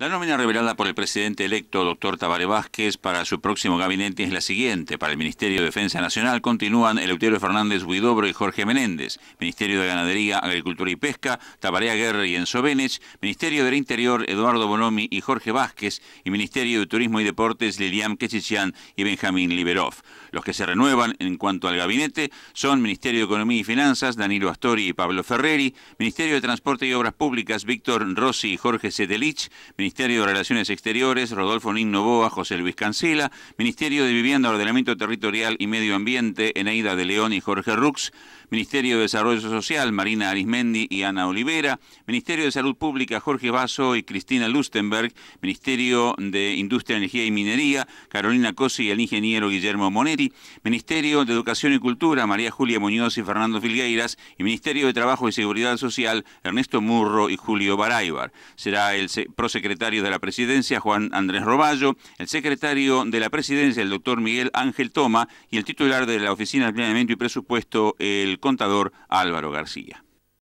La nómina revelada por el presidente electo, doctor Tabare Vázquez, para su próximo gabinete es la siguiente. Para el Ministerio de Defensa Nacional continúan Eleuterio Fernández Huidobro y Jorge Menéndez. Ministerio de Ganadería, Agricultura y Pesca, Tabaré guerra y Enzo Benech. Ministerio del Interior, Eduardo Bonomi y Jorge Vázquez. Y Ministerio de Turismo y Deportes, Lilian Kechichian y Benjamín Liberov. Los que se renuevan en cuanto al gabinete son Ministerio de Economía y Finanzas, Danilo Astori y Pablo Ferreri. Ministerio de Transporte y Obras Públicas, Víctor Rossi y Jorge Setelich. Ministerio de Relaciones Exteriores, Rodolfo Nino Boa, José Luis Cancela, Ministerio de Vivienda, Ordenamiento Territorial y Medio Ambiente, Eneida de León y Jorge Rux, Ministerio de Desarrollo Social, Marina Arismendi y Ana Olivera, Ministerio de Salud Pública, Jorge Vaso y Cristina Lustenberg, Ministerio de Industria, Energía y Minería, Carolina Cosi y el ingeniero Guillermo Moneri. Ministerio de Educación y Cultura, María Julia Muñoz y Fernando Filgueiras, y Ministerio de Trabajo y Seguridad Social, Ernesto Murro y Julio Baraibar. Será el prosecretario secretario de la Presidencia, Juan Andrés Roballo, el secretario de la Presidencia, el doctor Miguel Ángel Toma, y el titular de la Oficina de Planeamiento y Presupuesto, el contador Álvaro García.